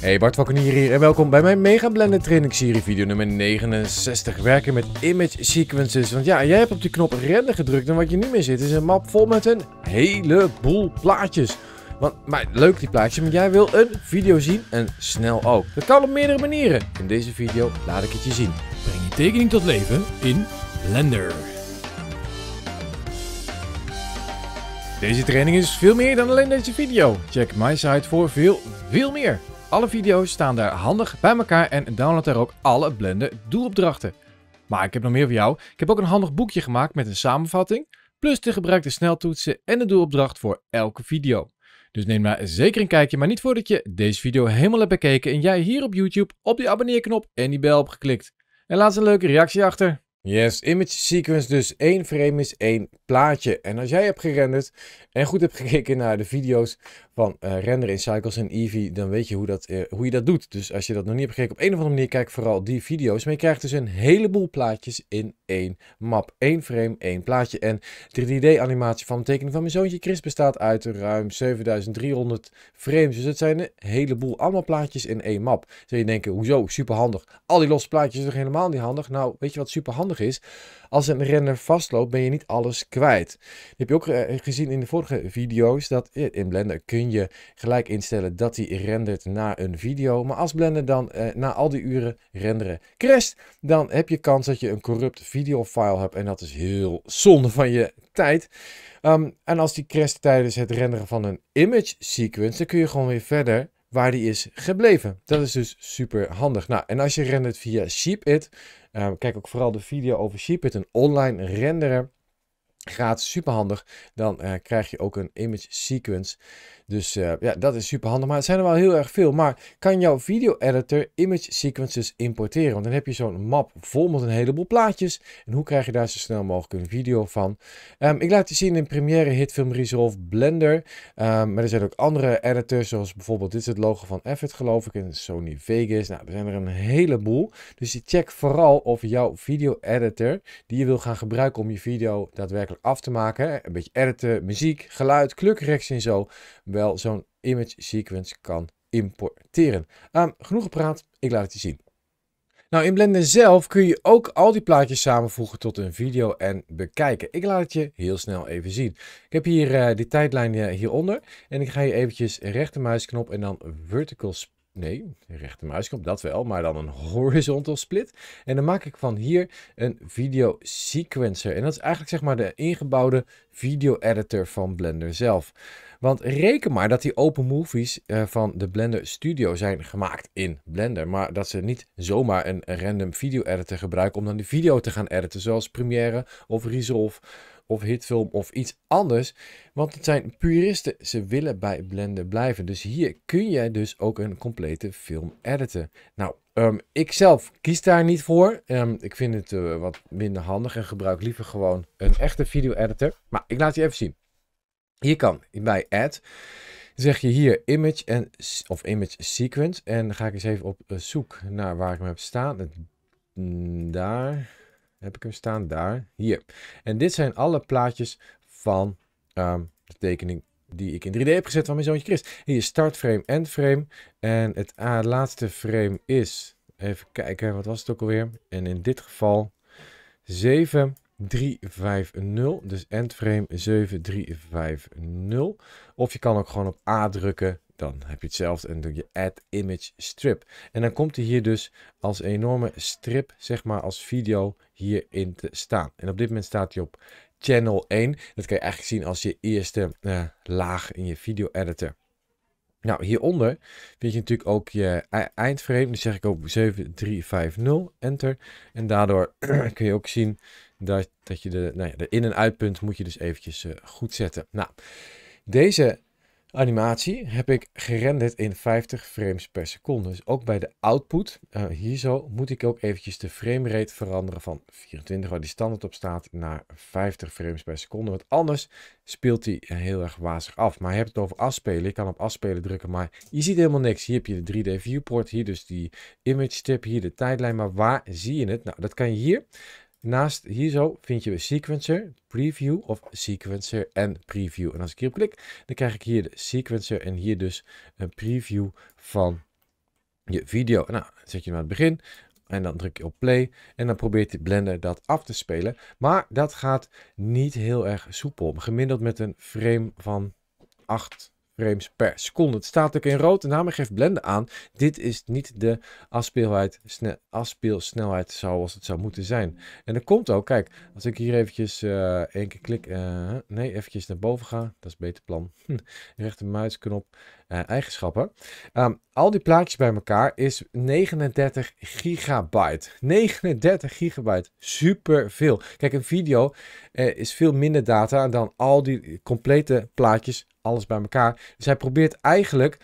Hey Bart Valkenier hier en welkom bij mijn Mega Blender Training Serie video nummer 69. Werken met image sequences. Want ja, jij hebt op die knop render gedrukt en wat je nu meer zit is een map vol met een heleboel plaatjes. Want, maar leuk die plaatjes, maar jij wil een video zien en snel ook. Dat kan op meerdere manieren. In deze video laat ik het je zien. Breng je tekening tot leven in Blender. Deze training is veel meer dan alleen deze video. Check mijn site voor veel, veel meer. Alle video's staan daar handig bij elkaar en download daar ook alle Blender doelopdrachten. Maar ik heb nog meer voor jou. Ik heb ook een handig boekje gemaakt met een samenvatting, plus de gebruikte sneltoetsen en de doelopdracht voor elke video. Dus neem maar zeker een kijkje, maar niet voordat je deze video helemaal hebt bekeken en jij hier op YouTube op die abonneerknop en die bel hebt geklikt. En laat eens een leuke reactie achter. Yes, image sequence dus één frame is één plaatje. En als jij hebt gerenderd en goed hebt gekeken naar de video's van uh, eh, renderen in Cycles en Eevee, dan weet je hoe, dat, eh, hoe je dat doet. Dus als je dat nog niet hebt gekeken, op een of andere manier kijk vooral die video's. Maar je krijgt dus een heleboel plaatjes in één map. Eén frame, één plaatje. En 3D-animatie van de tekening van mijn zoontje Chris bestaat uit ruim 7300 frames. Dus het zijn een heleboel allemaal plaatjes in één map. Zou je denken, hoezo, superhandig. Al die losse plaatjes zijn toch helemaal niet handig? Nou, weet je wat superhandig is? Als een render vastloopt, ben je niet alles kwijt kwijt. Die heb je ook eh, gezien in de vorige video's. Dat eh, in Blender kun je gelijk instellen dat hij rendert na een video. Maar als Blender dan eh, na al die uren renderen crasht, dan heb je kans dat je een corrupt file hebt. En dat is heel zonde van je tijd. Ehm, en als die crasht tijdens het renderen van een image sequence, dan kun je gewoon weer verder waar die is gebleven. Dat is dus super handig. Nou, en als je rendert via SheepIt, uh, kijk ook vooral de video over SheepIt, een online renderer gratis, superhandig. Dan eh, krijg je ook een image sequence. Dus eh, ja, dat is super handig. Maar het zijn er wel heel erg veel. Maar kan jouw video editor image sequences importeren? Want dan heb je zo'n map vol met een heleboel plaatjes. En hoe krijg je daar zo snel mogelijk een video van? Ehm, ik laat je zien in Premiere, Hitfilm Resolve, Blender. Ehm, maar er zijn ook andere editors, zoals bijvoorbeeld dit is het logo van Effet geloof ik. En Sony Vegas. Nou, er zijn er een heleboel. Dus je check vooral of jouw video editor, die je wil gaan gebruiken om je video daadwerkelijk af te maken. Een beetje editen, muziek, geluid, klukrechts en zo wel zo'n image sequence kan importeren. Aan ehm, genoeg gepraat, ik laat het je zien. Nou, in Blender zelf kun je ook al die plaatjes samenvoegen tot een video en bekijken. Ik laat het je heel snel even zien. Ik heb hier eh, die tijdlijn eh, hieronder en ik ga je eventjes rechtermuisknop en dan vertical split. Nee, rechtermuisknop, dat wel, maar dan een horizontal split. En dan maak ik van hier een video sequencer. En dat is eigenlijk zeg maar de ingebouwde video editor van Blender zelf. Want reken maar dat die open movies eh, van de Blender Studio zijn gemaakt in Blender. Maar dat ze niet zomaar een random video editor gebruiken om dan de video te gaan editen. Zoals Premiere of Resolve of Hitfilm of iets anders. Want het zijn puristen, ze willen bij Blender blijven. Dus hier kun jij dus ook een complete film editen. Nou, um, ik zelf kies daar niet voor. Ehm, ik vind het eh, wat minder handig en gebruik liever gewoon een echte video editor. Maar ik laat je even zien. Hier kan bij add zeg je hier image en, of image sequence. En dan ga ik eens even op eh, zoek naar waar ik hem heb staan. Mm, daar heb ik hem staan, daar, hier. En dit zijn alle plaatjes van ehm, de tekening die ik in 3D heb gezet van mijn zoontje Chris. Hier start frame, end frame. En het laatste frame is, even kijken, wat was het ook alweer? En in dit geval 7 350. Dus endframe 7350. Of je kan ook gewoon op A drukken. Dan heb je hetzelfde en doe je add image strip. En dan komt hij hier dus als enorme strip, zeg maar als video hierin te staan. En op dit moment staat hij op channel 1. Dat kan je eigenlijk zien als je eerste eh, laag in je video editor. Nou, hieronder vind je natuurlijk ook je e-, eindframe. Dus zeg ik ook 7350, enter. En daardoor kun je ook zien dat, dat je de, nou ja, de in- en uitpunt moet je dus eventjes eh, goed zetten. Nou, deze animatie heb ik gerenderd in 50 frames per seconde. Dus ook bij de output, uh, hier zo, moet ik ook eventjes de framerate veranderen van 24, waar die standaard op staat, naar 50 frames per seconde. Want anders speelt hij eh, heel erg wazig af. Maar je hebt het over afspelen. Ik kan op afspelen drukken, maar je ziet helemaal niks. Hier heb je de 3D viewport, hier dus die image tip, hier de tijdlijn. Maar waar zie je het? Nou, dat kan je hier. Naast hier zo vind je sequencer, preview of sequencer en preview. En als ik hier klik, dan krijg ik hier de sequencer en hier dus een preview van je video. Nou, zet je hem aan het begin en dan druk je op play en dan probeert Blender dat af te spelen. Maar dat gaat niet heel erg soepel. Gemiddeld met een frame van 8 frames per seconde. Het staat ook in rood. De daarmee geeft blender aan. Dit is niet de afspeelheid, afspeelsnelheid zoals het zou moeten zijn. En dat komt ook. Kijk, als ik hier eventjes uh, één keer klik. Uh, nee, eventjes naar boven ga. Dat is beter plan. Rechte muisknop. Eh, eigenschappen. Um, al die plaatjes bij elkaar is 39 gigabyte. 39 gigabyte. Super veel. Kijk, een video is veel minder data dan al die complete plaatjes alles bij elkaar. Dus hij probeert eigenlijk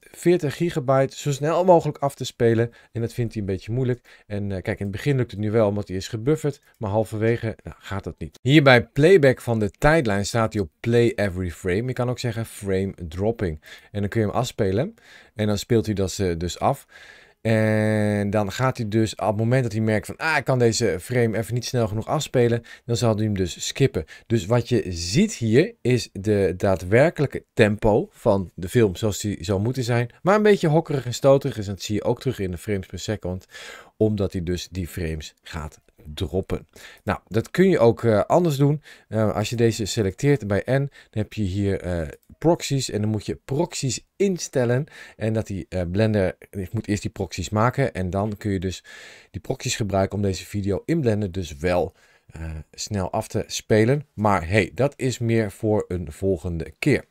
40 ehm, gigabyte zo snel mogelijk af te spelen. En dat vindt hij een beetje moeilijk. En eh, kijk, in het begin lukt het nu wel, omdat hij is gebufferd. Maar halverwege nou, gaat dat niet. Hier bij playback van de tijdlijn staat hij op play every frame. Je kan ook zeggen frame dropping. En dan kun je hem afspelen. En dan speelt hij dat dus af. En dan gaat hij dus, op het moment dat hij merkt van, ah, ik kan deze frame even niet snel genoeg afspelen, dan zal hij hem dus skippen. Dus wat je ziet hier is de daadwerkelijke tempo van de film zoals die zou moeten zijn. Maar een beetje hokkerig en stoterig is, en dat zie je ook terug in de frames per second, omdat hij dus die frames gaat droppen. Nou, dat kun je ook eh, anders doen. Eh, als je deze selecteert bij N, dan heb je hier eh, proxies en dan moet je proxies instellen. En dat die Blender, ik moet eerst die proxies maken en dan kun je dus die proxies gebruiken om deze video in Blender dus wel snel af te spelen. Maar hey, dat is meer voor een volgende keer.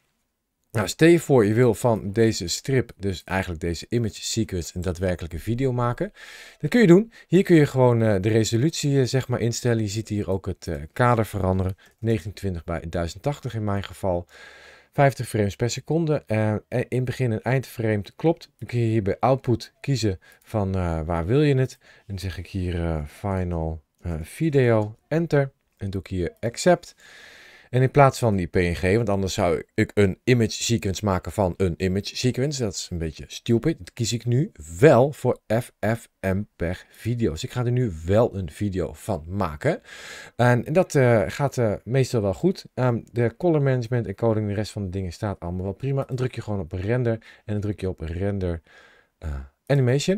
Nou, stel je voor, je wil van deze strip, dus eigenlijk deze image sequence, een daadwerkelijke video maken. Dat kun je doen. Hier kun je gewoon eh, de resolutie eh, zeg maar instellen. Je ziet hier ook het eh, kader veranderen. 1920 bij 1080 in mijn geval. 50 frames per seconde. in begin en eindframe klopt. Dan kun je hier bij output kiezen van waar wil je het. En dan zeg ik hier final video, enter. En doe ik hier accept. En in plaats van die PNG, want anders zou ik een image sequence maken van een image sequence. Dat is een beetje stupid. Dat kies ik nu wel voor FFmpeg video's. Dus ik ga er nu wel een video van maken. En dat eh, gaat eh, meestal wel goed. Ehm, de color management en coding, de rest van de dingen staat allemaal wel prima. Dan druk je gewoon op render en dan druk je op render eh, animation.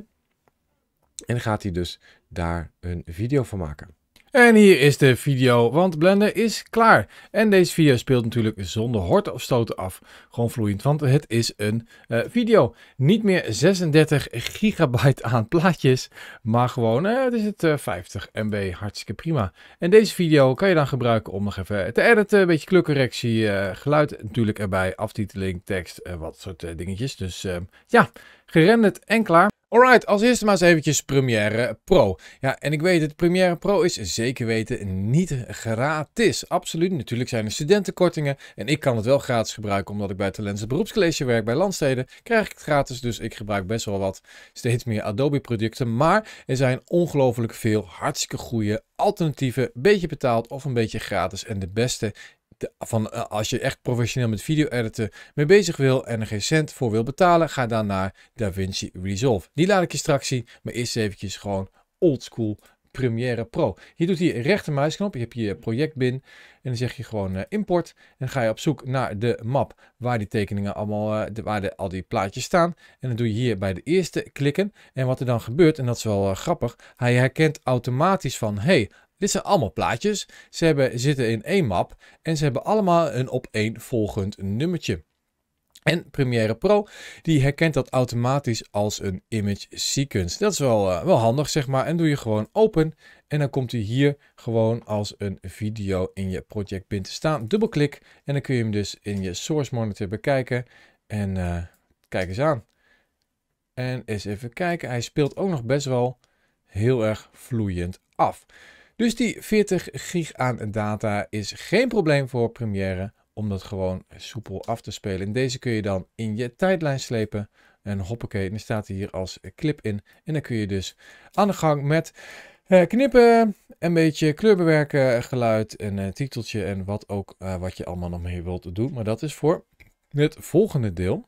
En dan gaat hij dus daar een video van maken. En hier is de video, want blender is klaar. En deze video speelt natuurlijk zonder horten of stoten af. Gewoon vloeiend, want het is een eh, video. Niet meer 36 gigabyte aan plaatjes, maar gewoon, het eh, is het 50 eh, MB, hartstikke prima. En deze video kan je dan gebruiken om nog even te editen, een beetje kleurcorrectie, geluid natuurlijk erbij, aftiteling, tekst, wat soort dingetjes. Dus ja, gerenderd en klaar. Alright, als eerste maar eens eventjes Premiere Pro. Ja, en ik weet het, Premiere Pro is zeker weten niet gratis. Absoluut, natuurlijk zijn er studentenkortingen en ik kan het wel gratis gebruiken omdat ik bij Talens Talentse Beroepscollege werk bij Landsteden. Krijg ik het gratis, dus ik gebruik best wel wat, steeds meer Adobe producten. Maar er zijn ongelooflijk veel hartstikke goede alternatieven, beetje betaald of een beetje gratis. En de beste van eh, als je echt professioneel met video editen mee bezig wil en er geen cent voor wil betalen, ga dan naar DaVinci Resolve. Die laat ik je straks zien, maar eerst eventjes gewoon oldschool Premiere Pro. Hier doet hij rechtermuisknop, je hebt je bin. en dan zeg je gewoon eh, import. En dan ga je op zoek naar de map waar die tekeningen allemaal, uh, waar de, al die plaatjes staan. En dan doe je hier bij de eerste klikken en wat er dan gebeurt, en dat is wel grappig, hij herkent automatisch van, hey, dit zijn allemaal plaatjes. Ze hebben, zitten in één map en ze hebben allemaal een op één volgend nummertje. En Premiere Pro die herkent dat automatisch als een image sequence. Dat is wel, eh, wel handig zeg maar. En doe je gewoon open en dan komt hij hier gewoon als een video in je project bin te staan. Dubbelklik en dan kun je hem dus in je source monitor bekijken. En eh, kijk eens aan. En eens even kijken. Hij speelt ook nog best wel heel erg vloeiend af. Dus die 40 gig aan data is geen probleem voor Premiere om dat gewoon soepel af te spelen. En deze kun je dan in je tijdlijn slepen. En hoppakee, dan staat hij hier als clip in. En dan kun je dus aan de gang met eh, knippen, een beetje kleurbewerken, geluid, een eh, titeltje en wat ook eh, wat je allemaal nog mee wilt doen. Maar dat is voor het volgende deel.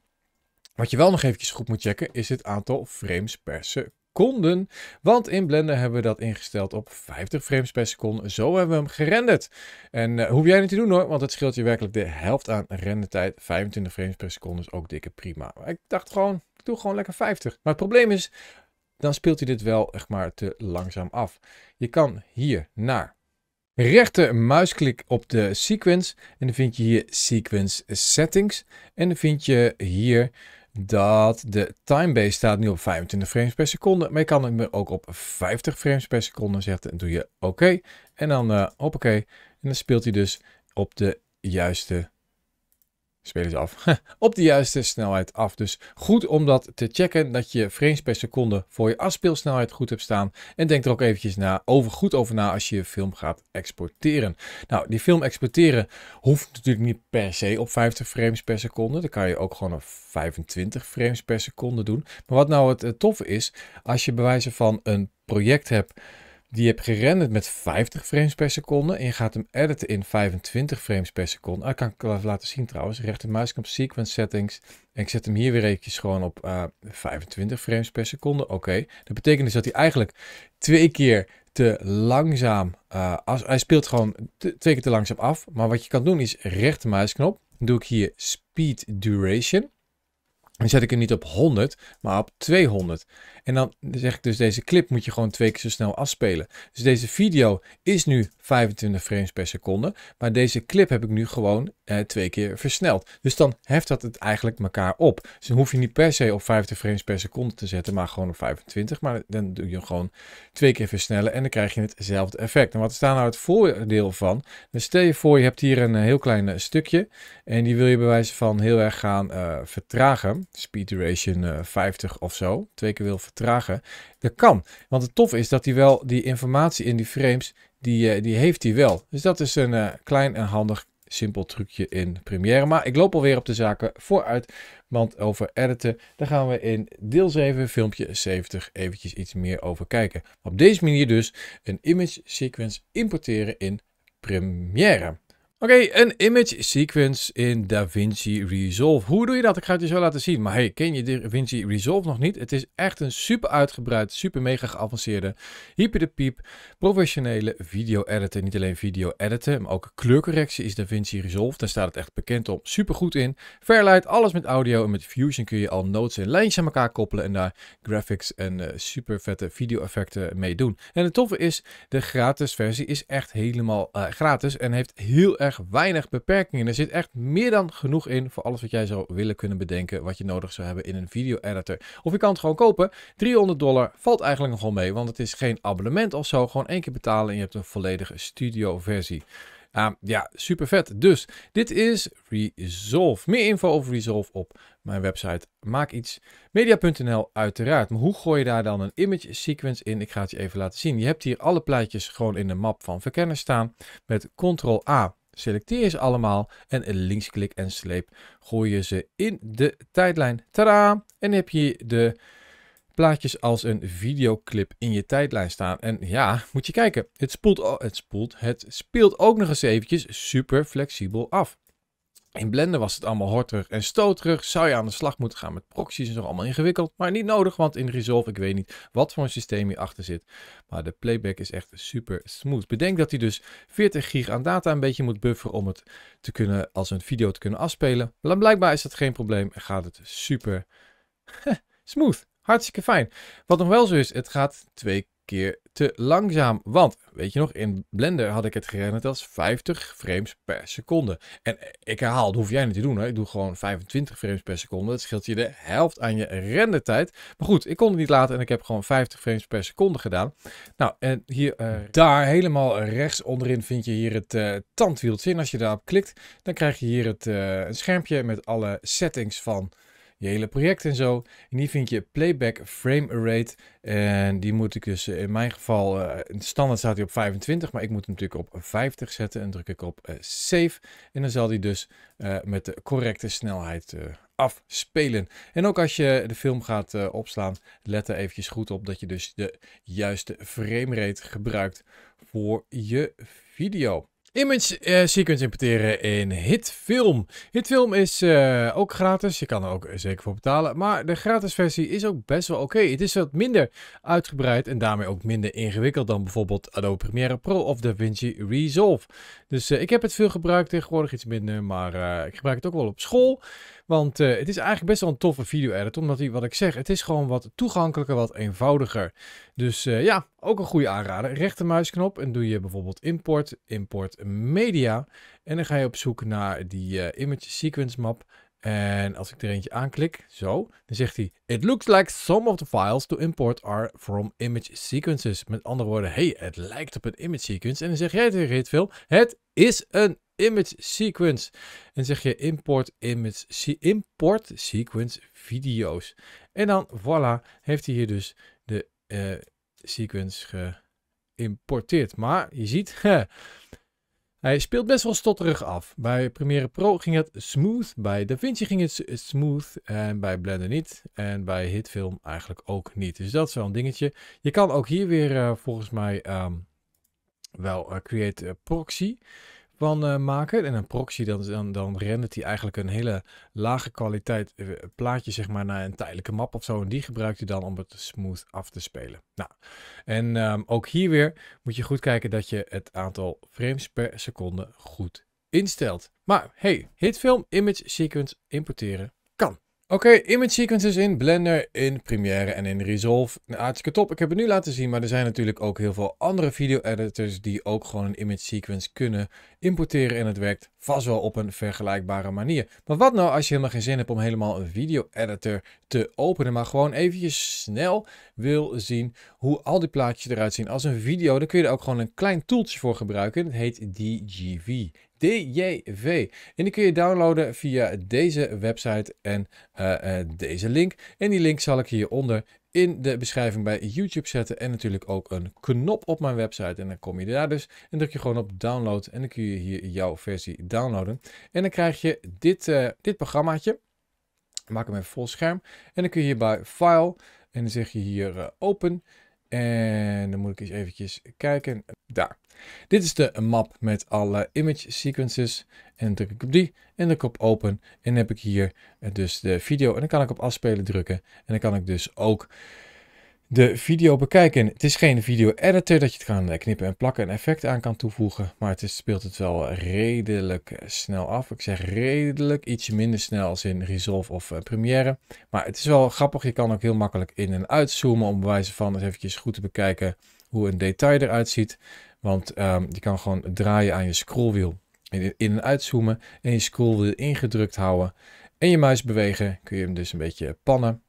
Wat je wel nog eventjes goed moet checken is het aantal frames per seconde konden, Want in Blender hebben we dat ingesteld op 50 frames per seconde. Zo hebben we hem gerenderd. En uh, hoef jij niet te doen hoor, want het scheelt je werkelijk de helft aan rendertijd. 25 frames per seconde is ook dikke prima. ik dacht gewoon, ik doe gewoon lekker 50. Maar het probleem is, dan speelt hij dit wel echt maar te langzaam af. Je kan hier naar rechter muisklik op de sequence en dan vind je hier sequence settings en dan vind je hier dat de timebase staat nu op 25 frames per seconde. Maar je kan hem ook op 50 frames per seconde zetten. En doe je oké. En dan op eh, hoppakee. En dan speelt hij dus op de juiste spelen ze af. op de juiste snelheid af. Dus goed om dat te checken, dat je frames per seconde voor je afspeelsnelheid goed hebt staan. En denk er ook eventjes na, over, goed over na als je je film gaat exporteren. Nou, die film exporteren hoeft natuurlijk niet per se op 50 frames per seconde. Dan kan je ook gewoon op 25 frames per seconde doen. Maar wat nou het toffe is, als je bewijzen van een project hebt die heb gerenderd met 50 frames per seconde en je gaat hem editen in 25 frames per seconde. Ik ah, kan ik wel laten zien trouwens. Rechtermuisknop Sequence Settings. En ik zet hem hier weer eventjes gewoon op 25 eh, frames per seconde. Oké, dat betekent dus dat hij eigenlijk twee keer te langzaam, uh, als, hij speelt gewoon twee keer te langzaam af. Maar wat je kan doen is rechtermuisknop, doe ik hier Speed Duration. Dan zet ik hem niet op 100, maar op 200. En dan zeg ik dus deze clip moet je gewoon twee keer zo snel afspelen. Dus deze video is nu 25 frames per seconde. Maar deze clip heb ik nu gewoon eh, twee keer versneld. Dus dan heft dat het eigenlijk elkaar op. Dus dan hoef je niet per se op 50 frames per seconde te zetten, maar gewoon op 25. Maar dan doe je hem gewoon twee keer versnellen en dan krijg je hetzelfde effect. En wat is daar nou het voordeel van? Dus stel je voor je hebt hier een eh, heel klein eh, stukje en die wil je bij wijze van heel erg gaan eh, vertragen. Speed duration 50 eh, of zo. Twee keer wil vertragen. Dat kan. Want het tof is dat hij wel die informatie in die frames, die, eh, die heeft hij wel. Dus dat is een eh, klein en handig simpel trucje in Premiere. Maar ik loop alweer op de zaken vooruit. Want over editen, daar gaan we in deel 7, filmpje 70, eventjes iets meer over kijken. Op deze manier dus een image sequence importeren in Premiere. Oké, een image sequence in DaVinci Resolve. Hoe doe je dat? Ik ga het je zo laten zien. Maar hey, ken je DaVinci Resolve nog niet? Het is echt een super uitgebreid, super mega geavanceerde, hyper de piep, professionele video editor. Niet alleen video editen, maar ook kleurcorrectie is DaVinci Resolve. Daar staat het echt bekend om. Super goed in. Verleid alles met audio en met Fusion kun je al notes en lijntjes aan elkaar koppelen en daar graphics en uh, super vette video effecten mee doen. En het toffe is, de gratis versie is echt helemaal eh, gratis en heeft heel erg weinig beperkingen. Er zit echt meer dan genoeg in voor alles wat jij zou willen kunnen bedenken. Wat je nodig zou hebben in een video editor. Of je kan het gewoon kopen. 300 dollar valt eigenlijk nogal mee. Want het is geen abonnement of zo. Gewoon één keer betalen en je hebt een volledige studio versie. Ehm, ja, super vet. Dus dit is Resolve. Meer info over Resolve op mijn website maakietsmedia.nl uiteraard. Maar hoe gooi je daar dan een image sequence in? Ik ga het je even laten zien. Je hebt hier alle plaatjes gewoon in de map van verkennen staan. Met Ctrl A Selecteer ze allemaal en linksklik en sleep. Gooi je ze in de tijdlijn. Tadaa! En heb je de plaatjes als een videoclip in je tijdlijn staan. En ja, moet je kijken. Het spoelt, het spoelt, het speelt ook nog eens eventjes super flexibel af. In Blender was het allemaal horter en stoterig. Zou je aan de slag moeten gaan met proxies en zo allemaal ingewikkeld. Maar niet nodig, want in Resolve, ik weet niet wat voor een systeem hier achter zit. Maar de playback is echt super smooth. Bedenk dat hij dus 40 gig aan data een beetje moet bufferen om het te kunnen als een video te kunnen afspelen. Maar blijkbaar is dat geen probleem en gaat het super smooth. Hartstikke fijn. Wat nog wel zo is, het gaat twee keer te langzaam. Want, weet je nog, in Blender had ik het gerenderd als 50 frames per seconde. En ik herhaal, dat hoef jij niet te doen. Hè? Ik doe gewoon 25 frames per seconde. Dat scheelt je de helft aan je rendertijd. Maar goed, ik kon het niet laten en ik heb gewoon 50 frames per seconde gedaan. Nou, en hier, eh, daar helemaal rechts onderin vind je hier het eh, tandwieltje. als je daarop klikt, dan krijg je hier het eh, een schermpje met alle settings van je hele project en zo. En hier vind je playback frame rate. En die moet ik dus eh, in mijn geval, uh, standaard staat hij op 25, maar ik moet hem natuurlijk op 50 zetten. En druk ik op eh, save. En dan zal die dus met de correcte snelheid afspelen. En ook als je de film gaat opslaan, let er eventjes goed op dat je dus de juiste frame rate gebruikt voor je video. Image eh, sequence importeren in HitFilm. HitFilm is eh, ook gratis. Je kan er ook eh, zeker voor betalen. Maar de gratis versie is ook best wel oké. Het is wat minder uitgebreid en daarmee ook minder ingewikkeld dan bijvoorbeeld Adobe Premiere Pro of DaVinci Resolve. Dus ik heb het veel gebruikt tegenwoordig, iets minder. Maar ik gebruik het ook wel op school. Want eh, het is eigenlijk best wel een toffe video-edit, omdat hij, wat ik zeg, het is gewoon wat toegankelijker, wat eenvoudiger. Dus eh, ja, ook een goede aanrader. Rechtermuisknop en doe je bijvoorbeeld import, import media. En dan ga je op zoek naar die eh, image sequence map. En als ik er eentje aanklik, zo, dan zegt hij: It looks like some of the files to import are from image sequences. Met andere woorden, hey, het lijkt op een image sequence. En dan zeg jij tegen veel: Het is een image sequence. En zeg je import image import sequence video's. En dan voilà, heeft hij hier dus de eh, sequence geïmporteerd. Maar je ziet, hij speelt best wel stotterig af. Bij Premiere Pro ging het smooth, bij DaVinci ging het smooth en bij Blender niet. En bij Hitfilm eigenlijk ook niet. Dus dat is wel een dingetje. Je kan ook hier weer eh, volgens mij... Ehm, wel eh, create eh, proxy van eh, maken. En een proxy, dan, dan, dan rendert hij eigenlijk een hele lage kwaliteit plaatje, zeg maar, naar een tijdelijke map of zo. En die gebruikt hij dan om het smooth af te spelen. Nou, en ehm, ook hier weer moet je goed kijken dat je het aantal frames per seconde goed instelt. Maar hey, hitfilm, image sequence importeren Oké, image sequences in Blender, in Premiere en in Resolve. Nou, hartstikke top. Ik heb het nu laten zien, maar er zijn natuurlijk ook heel veel andere video editors die ook gewoon een image sequence kunnen importeren en het werkt vast wel op een vergelijkbare manier. Maar wat nou als je helemaal geen zin hebt om helemaal een video editor te openen, maar gewoon eventjes snel wil zien hoe al die plaatjes eruit zien als een video. Dan kun je er ook gewoon een klein toeltje voor gebruiken. Het heet DGV. DJV. En die kun je downloaden via deze website en eh, eh, deze link. En die link zal ik hieronder in de beschrijving bij YouTube zetten. En natuurlijk ook een knop op mijn website. En dan kom je daar dus. En druk je gewoon op download. En dan kun je hier jouw versie downloaden. En dan krijg je dit, eh, dit programmaatje. maak hem even vol scherm. En dan kun je hier bij file. En dan zeg je hier open. En dan moet ik eens eventjes kijken. Daar. Dit is de map met alle image sequences. En druk ik op die en dan op open. En dan heb ik hier eh, dus de video. En dan kan ik op afspelen drukken. En dan kan ik dus ook de video bekijken. Het is geen video-editor dat je het kan eh, knippen en plakken en effecten aan kan toevoegen. Maar het is, speelt het wel redelijk eh, snel af. Ik zeg redelijk, iets minder snel als in Resolve of eh, Premiere. Maar het is wel grappig. Je kan ook heel makkelijk in- en uitzoomen om bewijzen van eens eventjes goed te bekijken hoe een detail eruit ziet. Want ehm, je kan gewoon draaien aan je scrollwiel. In, in- en uitzoomen en je scrollwiel ingedrukt houden. En je muis bewegen kun je hem dus een beetje pannen.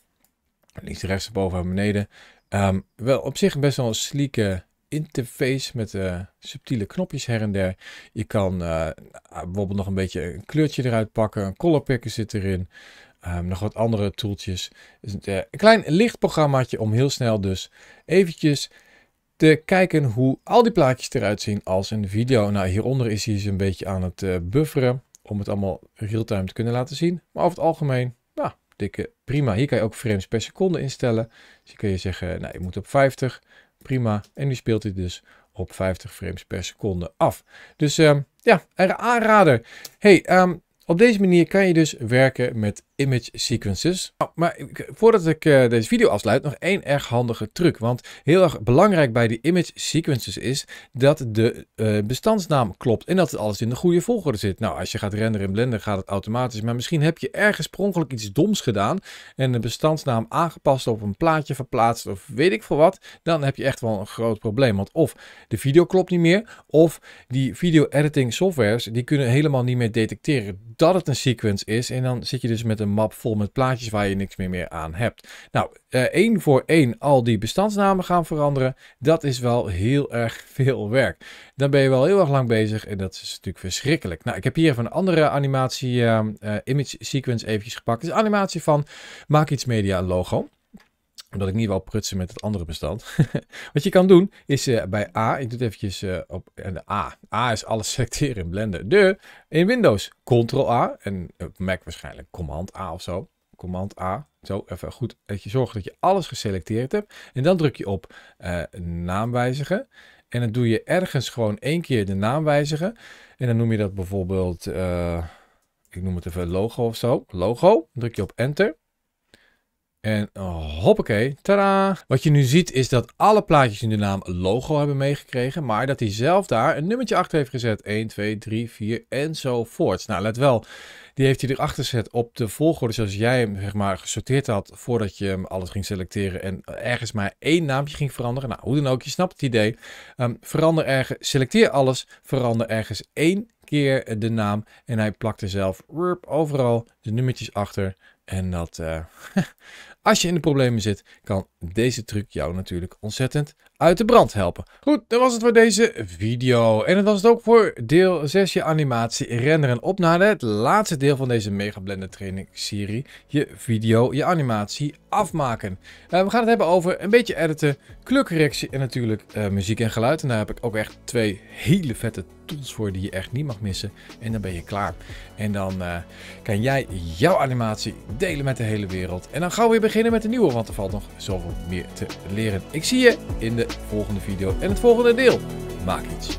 Links, rechts, boven en beneden. Ehm, wel op zich best wel een slieke interface met eh, subtiele knopjes her en der. Je kan eh, bijvoorbeeld nog een beetje een kleurtje eruit pakken. Een color picker zit erin. Ehm, nog wat andere toeltjes. Eh, een klein lichtprogrammaatje om heel snel dus eventjes te kijken hoe al die plaatjes eruit zien als een video. Nou, hieronder is hij ze dus een beetje aan het bufferen om het allemaal real-time te kunnen laten zien. Maar over het algemeen dikke prima. Hier kan je ook frames per seconde instellen. Dus je kan je zeggen, nou, je moet op 50, prima. En nu speelt hij dus op 50 frames per seconde af. Dus um, ja, aanrader. Hey, ehm, op deze manier kan je dus werken met image sequences. Oh, maar voordat ik eh, deze video afsluit, nog één erg handige truc. Want heel erg belangrijk bij die image sequences is dat de eh, bestandsnaam klopt en dat het alles in de goede volgorde zit. Nou, als je gaat renderen in Blender gaat het automatisch, maar misschien heb je ergens per iets doms gedaan en de bestandsnaam aangepast op een plaatje verplaatst of weet ik veel wat, dan heb je echt wel een groot probleem. Want of de video klopt niet meer, of die video editing softwares, die kunnen helemaal niet meer detecteren dat het een sequence is en dan zit je dus met een een map vol met plaatjes waar je niks meer, meer aan hebt. Nou, eh, één voor één al die bestandsnamen gaan veranderen, dat is wel heel erg veel werk. Dan ben je wel heel erg lang bezig en dat is natuurlijk verschrikkelijk. Nou, ik heb hier even een andere animatie ehm, eh, image sequence eventjes gepakt. Het is animatie van maak iets media logo omdat ik niet wil prutsen met het andere bestand. Wat je kan doen is eh, bij A, ik doe het eventjes eh, op en de A. A is alles selecteren in Blender. De in Windows, Ctrl A en eh, op Mac waarschijnlijk Command A of zo. Command A. Zo, even goed dat je zorgt dat je alles geselecteerd hebt. En dan druk je op uh, naam wijzigen. En dan doe je ergens gewoon één keer de naam wijzigen. En dan noem je dat bijvoorbeeld, ik noem het even logo of zo. Logo, druk je op enter. En oh, hoppakee, tada! Wat je nu ziet is dat alle plaatjes in de naam logo hebben meegekregen, maar dat hij zelf daar een nummertje achter heeft gezet. 1, 2, 3, 4 enzovoorts. Nou, let wel, die heeft hij erachter gezet op de volgorde zoals jij hem zeg maar, gesorteerd had voordat je hem alles ging selecteren en ergens maar één naamje ging veranderen. Nou, hoe dan ook, je snapt het idee. Ehm, verander ergens, selecteer alles, verander ergens één keer de naam en hij plakte zelf overal de nummertjes achter. En dat, uh, Als je in de problemen zit, kan deze truc jou natuurlijk ontzettend uit de brand helpen. Goed, dat was het voor deze video. En dat was het ook voor deel 6 je animatie renderen. Op naar het laatste deel van deze Mega Blender training serie. Je video, je animatie afmaken. Eh, we gaan het hebben over een beetje editen, kleurcorrectie en natuurlijk eh, muziek en geluid. En daar heb ik ook echt twee hele vette tools voor die je echt niet mag missen. En dan ben je klaar. En dan eh, kan jij jouw animatie delen met de hele wereld. En dan gaan we weer beginnen met de nieuwe, want er valt nog zoveel meer te leren. Ik zie je in de volgende video en het volgende deel. Maak iets.